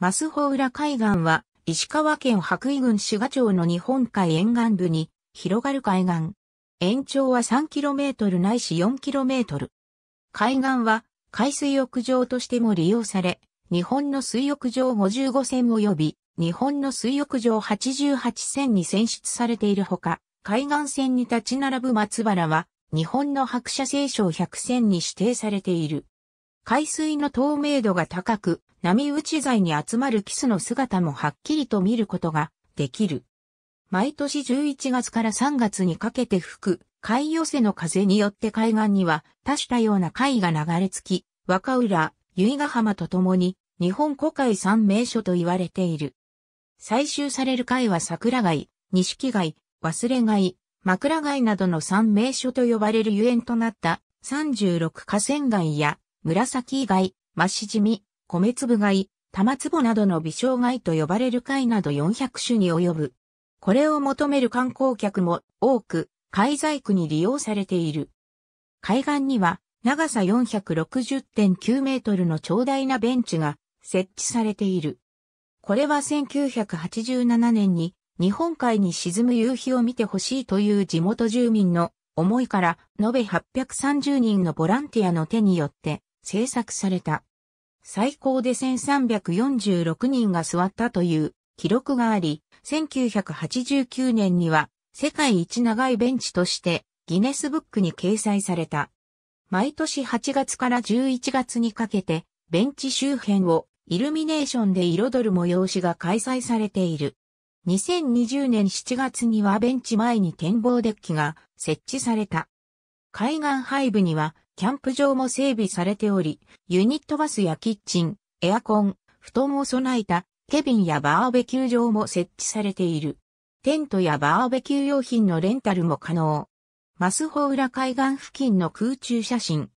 マホウ浦海岸は、石川県白衣郡志賀町の日本海沿岸部に広がる海岸。延長は 3km ないし 4km。海岸は海水浴場としても利用され、日本の水浴場55線及び日本の水浴場88線に選出されているほか、海岸線に立ち並ぶ松原は日本の白車青書100線に指定されている。海水の透明度が高く、波打ち材に集まるキスの姿もはっきりと見ることができる。毎年11月から3月にかけて吹く海寄せの風によって海岸には多種多様な貝が流れ着き、若浦、由比ヶ浜とともに日本古海三名所と言われている。採集される貝は桜貝、錦貝、忘れ貝、枕貝などの三名所と呼ばれるゆえんとなった36河川貝や紫貝、増し地味、米粒貝、玉壺などの微小貝と呼ばれる貝など400種に及ぶ。これを求める観光客も多く、海細工に利用されている。海岸には長さ460.9メートルの長大なベンチが設置されている。これは1987年に日本海に沈む夕日を見てほしいという地元住民の思いから延べ830人のボランティアの手によって制作された。最高で1346人が座ったという記録があり、1989年には世界一長いベンチとしてギネスブックに掲載された。毎年8月から11月にかけてベンチ周辺をイルミネーションで彩る催しが開催されている。2020年7月にはベンチ前に展望デッキが設置された。海岸背部にはキャンプ場も整備されており、ユニットバスやキッチン、エアコン、布団を備えたケビンやバーベキュー場も設置されている。テントやバーベキュー用品のレンタルも可能。マスホ浦海岸付近の空中写真。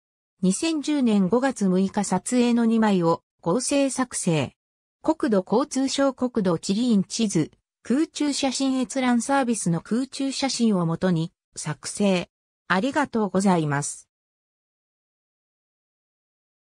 2010年5月6日撮影の2枚を合成作成。国土交通省国土地理院地図、空中写真閲覧サービスの空中写真をもとに作成。ありがとうございます。